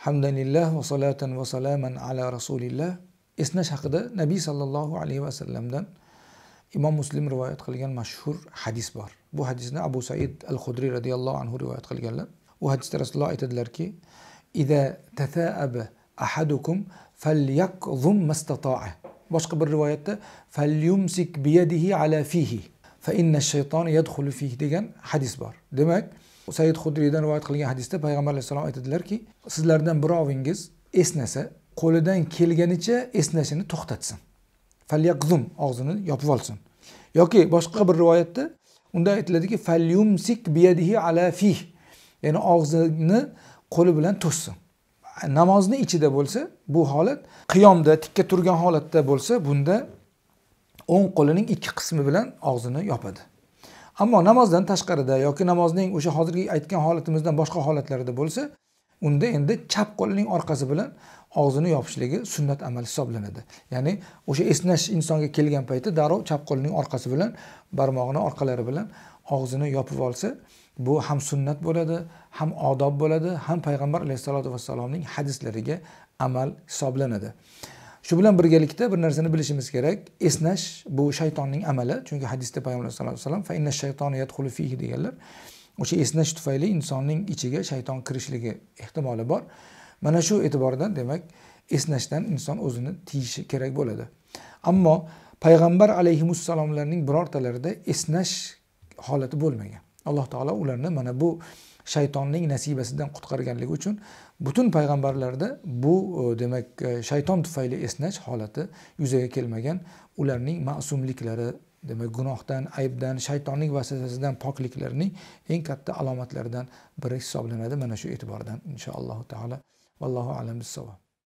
hamdan lillah va salatan va salaman ala rasulillah esnash haqida nabiy sollallohu alayhi vasallamdan imom muslim rivoyat qilgan mashhur hadis bor bu hadisni abu said al hudriy roziyallohu anhu rivoyat qilganlar u hadisda rasululloh aytadilarki ida tasaaba ahadukum falyakzum mastata'a boshqa bir rivoyatda falyumsik biyadihi ala fihi fa inna shayton yadxulu fih degan hadis bor demak said hudriydan rivoyat qilingan hadisda payg'ambar alayhissalom aytadilarki sizlardan birovingiz esnasa qo'lidan kelganicha esnashini to'xtatsin falyaqzum og'zini yopib olsin yoki boshqa bir rivoyatda unda aytiladiki falyumsik biyadihi ala fih ya'ni og'zini qo'li bilan to'ssin namozni ichida bo'lsa bu holat qiyomda tikka turgan holatda bo'lsa bunda o'ng qo'lining ikki qismi bilan og'zini yopadi ammo namozdan tashqarida yoki namozning o'sha hozirgi aytgan holatimizdan boshqa holatlarida bo'lsa unda endi chap qo'lining orqasi bilan og'zini yopishligi sunnat amal hisoblanadi ya'ni o'sha esnash insonga kelgan paytda darrov chap qo'lining orqasi bilan barmog'ini orqalari bilan og'zini yopib olsa bu ham sunnat bo'ladi ham odob bo'ladi ham payg'ambar alayhissalotu vassalomning hadislariga amal hisoblanadi shu bilan birgalikda bir narsani bilishimiz kerak esnash bu shaytonning amali chunki hadisda payg'ambar sallallohu alayhi vasallam fainna fihi deganlar o'sha esnash tufayli insonning ichiga shayton kirishligi ehtimoli bor mana shu e'tibordan demak esnashdan inson o'zini tiyishi kerak bo'ladi ammo payg'ambar alayhissalomlarning birortalarida esnash holati bo'lmagan alloh taolo ularni mana bu shaytonning nasibasidan qutqarganligi uchun butun payg'ambarlarda bu e, demak e, shayton tufayli esnash holati yuzaga kelmagan ularning ma'sumliklari demak gunohdan aybdan shaytonning vasvasasidan pokliklarining eng katta alomatlaridan biri hisoblanadi mana shu e'tibordan inshaalloh taolo vallohu alam bissavob